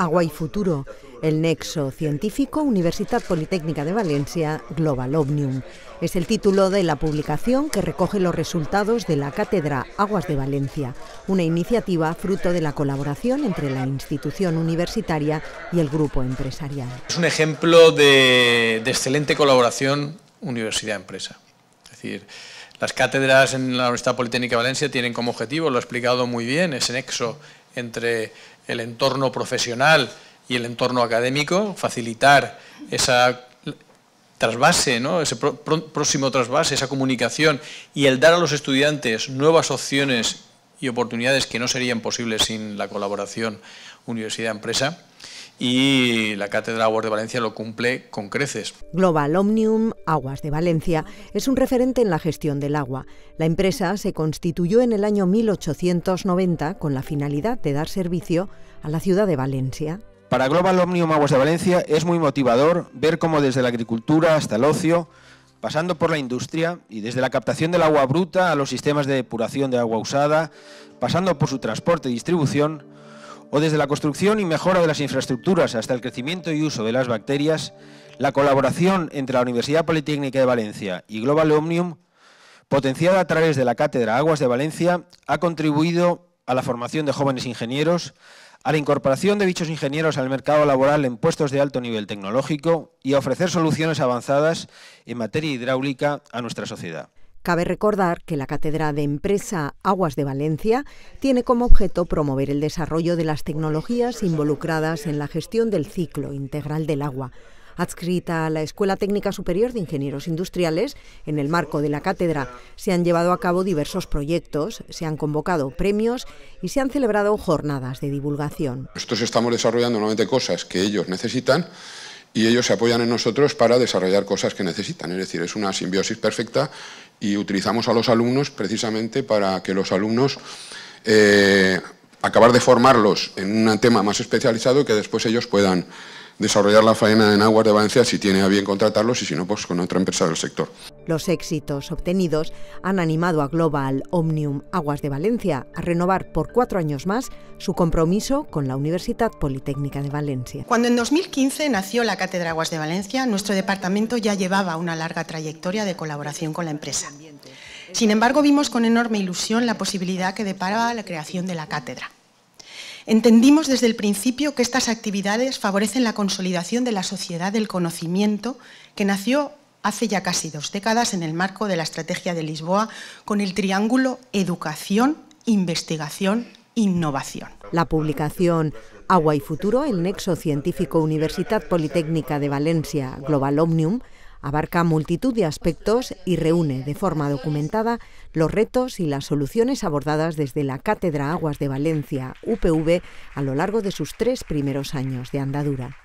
Agua y Futuro, el nexo científico Universidad Politécnica de Valencia Global Omnium. Es el título de la publicación que recoge los resultados de la Cátedra Aguas de Valencia, una iniciativa fruto de la colaboración entre la institución universitaria y el grupo empresarial. Es un ejemplo de, excelente colaboración universidad-empresa. Es decir, las cátedras en la Universidad Politécnica de Valencia tienen como objetivo, lo ha explicado muy bien, ese nexo entre el entorno profesional y el entorno académico, facilitar esa trasvase, ¿no? ese próximo trasvase, esa comunicación y el dar a los estudiantes nuevas opciones y oportunidades que no serían posibles sin la colaboración universidad-empresa y la Cátedra Aguas de Valencia lo cumple con creces. Global Omnium Aguas de Valencia es un referente en la gestión del agua. La empresa se constituyó en el año 1890 con la finalidad de dar servicio a la ciudad de Valencia. Para Global Omnium Aguas de Valencia es muy motivador ver cómo desde la agricultura hasta el ocio, pasando por la industria y desde la captación del agua bruta a los sistemas de depuración de agua usada, pasando por su transporte y distribución, o desde la construcción y mejora de las infraestructuras hasta el crecimiento y uso de las bacterias, la colaboración entre la Universidad Politécnica de Valencia y Global Omnium, potenciada a través de la Cátedra Aguas de Valencia, ha contribuido a la formación de jóvenes ingenieros, a la incorporación de dichos ingenieros al mercado laboral en puestos de alto nivel tecnológico y a ofrecer soluciones avanzadas en materia hidráulica a nuestra sociedad. Cabe recordar que la Cátedra de Empresa Aguas de Valencia tiene como objeto promover el desarrollo de las tecnologías involucradas en la gestión del ciclo integral del agua, adscrita a la Escuela Técnica Superior de Ingenieros Industriales, en el marco de la cátedra se han llevado a cabo diversos proyectos, se han convocado premios y se han celebrado jornadas de divulgación. Nosotros estamos desarrollando nuevamente cosas que ellos necesitan y ellos se apoyan en nosotros para desarrollar cosas que necesitan. Es decir, es una simbiosis perfecta y utilizamos a los alumnos precisamente para que los alumnos eh, acabar de formarlos en un tema más especializado que después ellos puedan desarrollar la faena en aguas de Valencia si tiene a bien contratarlos y si no, pues con otra empresa del sector. Los éxitos obtenidos han animado a Global Omnium Aguas de Valencia a renovar por cuatro años más su compromiso con la Universidad Politécnica de Valencia. Cuando en 2015 nació la Cátedra Aguas de Valencia, nuestro departamento ya llevaba una larga trayectoria de colaboración con la empresa. Sin embargo, vimos con enorme ilusión la posibilidad que deparaba la creación de la cátedra. Entendimos desde el principio que estas actividades favorecen la consolidación de la sociedad del conocimiento que nació hace ya casi dos décadas en el marco de la Estrategia de Lisboa con el triángulo educación, investigación, innovación. La publicación Agua y Futuro, el nexo científico Universidad Politécnica de Valencia, Global Omnium, abarca multitud de aspectos y reúne de forma documentada los retos y las soluciones abordadas desde la Cátedra Aguas de Valencia, UPV, a lo largo de sus tres primeros años de andadura.